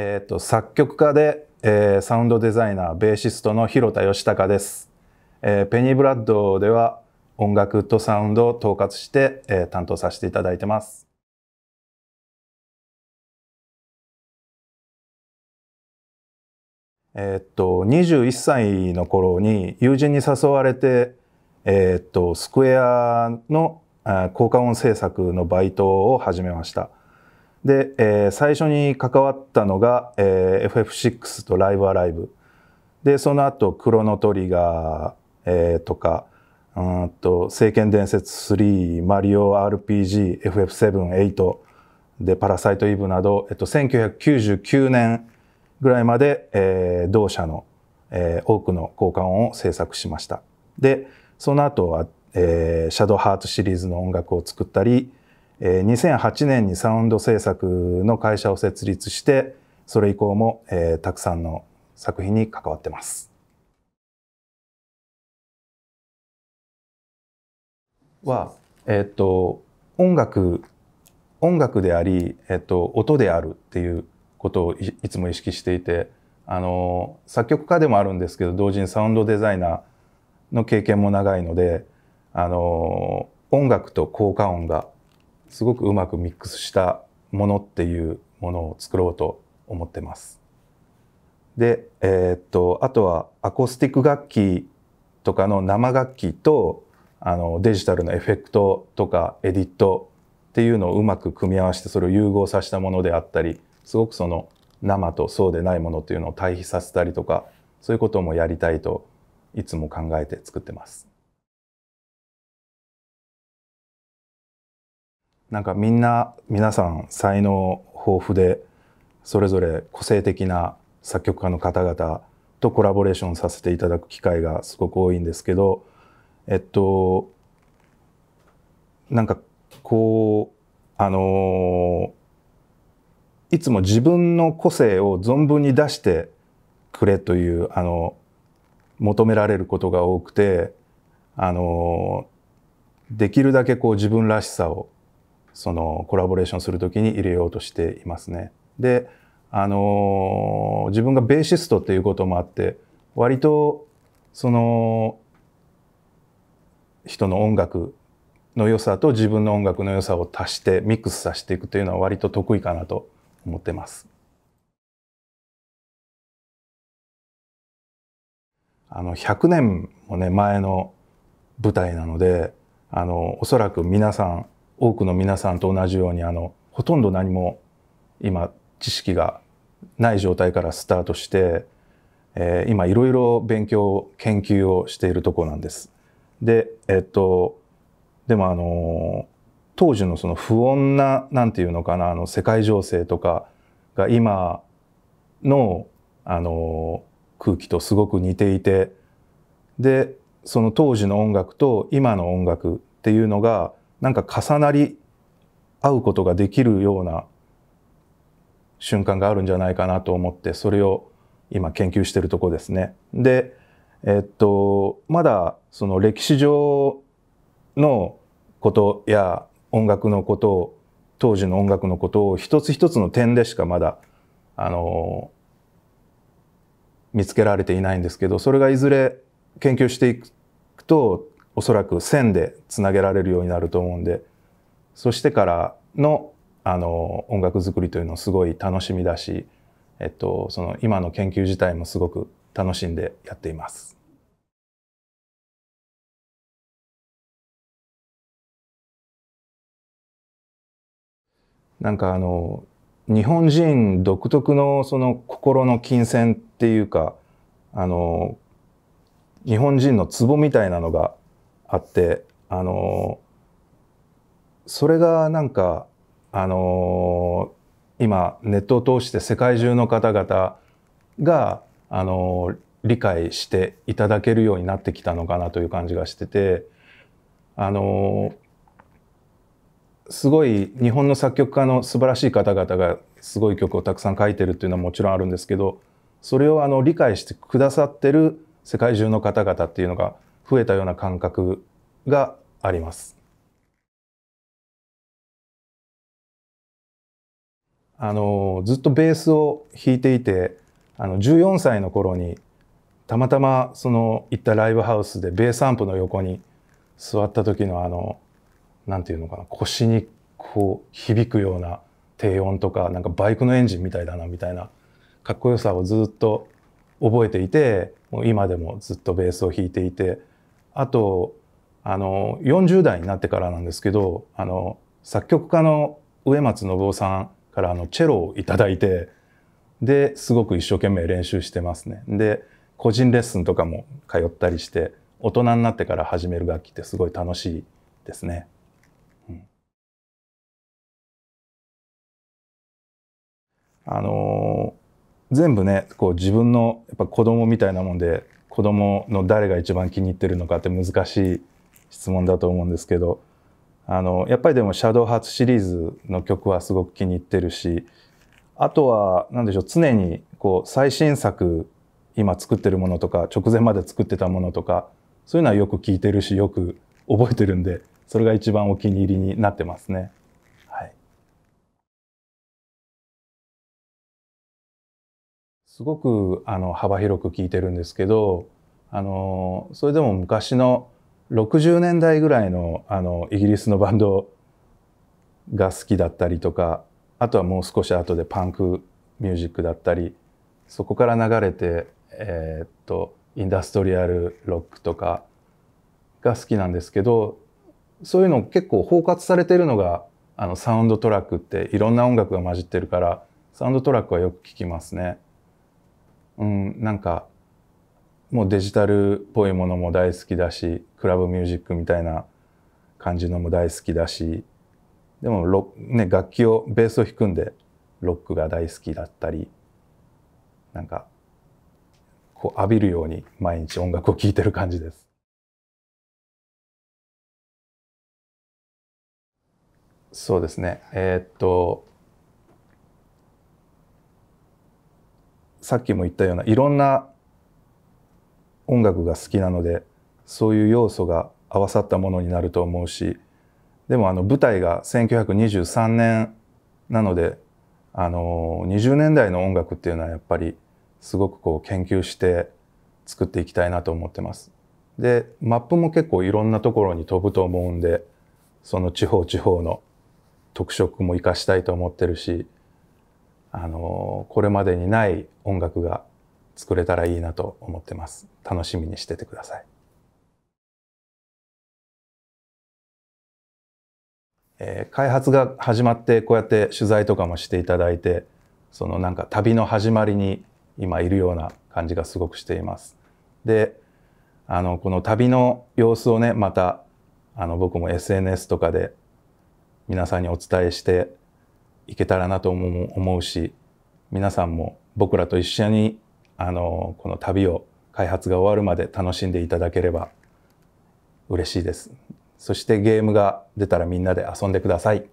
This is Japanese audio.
えーと、作曲家で、えー、サウンドデザイナーベーシストの広田義孝です、えー、ペニーブラッドでは音楽とサウンドを統括して、えー、担当させていただいてますえっと21歳の頃に友人に誘われて、えっとスクエアの効果音制作のバイトを始めました。で、えー、最初に関わったのが、えー、FF6 とライブアライブ。で、その後、クロノトリガー、えー、とか、うんと、聖剣伝説3、マリオ RPG、FF7、8で、パラサイトイブなど、えっと、1999年ぐらいまで、えー、同社の、えー、多くの交換音を制作しました。で、その後は、えー、シャドーハートシリーズの音楽を作ったり、え2008年にサウンド制作の会社を設立して、それ以降も、えー、たくさんの作品に関わってます。は、えっ、ー、と、音楽、音楽であり、えっ、ー、と、音であるっていうことをいつも意識していて、あの、作曲家でもあるんですけど、同時にサウンドデザイナーの経験も長いので、あの、音楽と効果音がすごくうまくミックスしたものっていうものを作ろうと思ってます。で、えー、っとあとはアコースティック楽器とかの生楽器とあのデジタルのエフェクトとかエディットっていうのをうまく組み合わせてそれを融合させたものであったりすごくその生とそうでないものっていうのを対比させたりとかそういうこともやりたいといつも考えて作ってます。なんかみんな皆さん才能豊富でそれぞれ個性的な作曲家の方々とコラボレーションさせていただく機会がすごく多いんですけどえっとなんかこうあのー、いつも自分の個性を存分に出してくれというあの求められることが多くてあのー、できるだけこう自分らしさをそのコラボレーションする時に入れようとしていますね。であの自分がベーシストっていうこともあって割とその人の音楽の良さと自分の音楽の良さを足してミックスさせていくというのは割と得意かなと思ってます。あの100年もね前の舞台なのであのおそらく皆さん多くの皆さんと同じようにあのほとんど何も今知識がない状態からスタートして、えー、今いろいろ勉強研究をしているところなんです。でえっとでもあの当時のその不穏な何て言うのかなあの世界情勢とかが今のあの空気とすごく似ていてでその当時の音楽と今の音楽っていうのがなんか重なり合うことができるような瞬間があるんじゃないかなと思ってそれを今研究してるとこですね。でえっとまだその歴史上のことや音楽のことを当時の音楽のことを一つ一つの点でしかまだあの見つけられていないんですけどそれがいずれ研究していくとおそらく線でつなげられるようになると思うんでそしてからのあの音楽作りというのすごい楽しみだし、えっと、その今の研究自体もすごく楽しんでやっています。なんかあの日本人独特のその心の金銭っていうかあの日本人のツボみたいなのがあってあのそれがなんかあの今ネットを通して世界中の方々があの理解していただけるようになってきたのかなという感じがしててあのすごい日本の作曲家の素晴らしい方々がすごい曲をたくさん書いてるっていうのはもちろんあるんですけどそれをあの理解してくださってる世界中の方々っていうのが増えたような感覚があります。あのずっとベースを弾いていてあの14歳の頃にたまたまその行ったライブハウスでベースアンプの横に座った時のあの何て言うのかな腰にこう響くような低音とかなんかバイクのエンジンみたいだなみたいなかっこよさをずっと覚えていてもう今でもずっとベースを弾いていてあとあの40代になってからなんですけどあの作曲家の植松信夫さんからあのチェロを頂いてですごく一生懸命練習してますね。で個人レッスンとかも通ったりして大人になってから始める楽器ってすごい楽しいですね。あのー、全部ねこう自分のやっぱ子供みたいなもんで子供の誰が一番気に入ってるのかって難しい質問だと思うんですけどあのやっぱりでも「シャドウハーツ」シリーズの曲はすごく気に入ってるしあとは何でしょう常にこう最新作今作ってるものとか直前まで作ってたものとかそういうのはよく聞いてるしよく覚えてるんでそれが一番お気に入りになってますね。すごくあの幅広く聴いてるんですけどあのそれでも昔の60年代ぐらいのあのイギリスのバンドが好きだったりとかあとはもう少し後でパンクミュージックだったりそこから流れて、えー、っとインダストリアルロックとかが好きなんですけどそういうの結構包括されてるのがあのサウンドトラックっていろんな音楽が混じってるからサウンドトラックはよく聞きますね。うん、なんかもうデジタルっぽいものも大好きだしクラブミュージックみたいな感じのも大好きだしでもロ、ね、楽器をベースを弾くんでロックが大好きだったりなんかこう浴びるように毎日音楽を聴いてる感じです。そうですねえー、っとさっきも言ったようないろんな音楽が好きなのでそういう要素が合わさったものになると思うしでもあの舞台が1923年なのであの20年代の音楽っていうのはやっぱりすごくこう研究して作っていきたいなと思ってます。でマップも結構いろんなところに飛ぶと思うんでその地方地方の特色も生かしたいと思ってるしあのこれまでにない音楽が作れたらいいなと思ってます楽しみにしててください、えー、開発が始まってこうやって取材とかもしていただいてそのなんか旅の始まりに今いるような感じがすごくしていますであのこの旅の様子をねまたあの僕も SNS とかで皆さんにお伝えしていけたらなと思うし皆さんも僕らと一緒にあのこの旅を開発が終わるまで楽しんでいただければ嬉しいですそしてゲームが出たらみんなで遊んでください。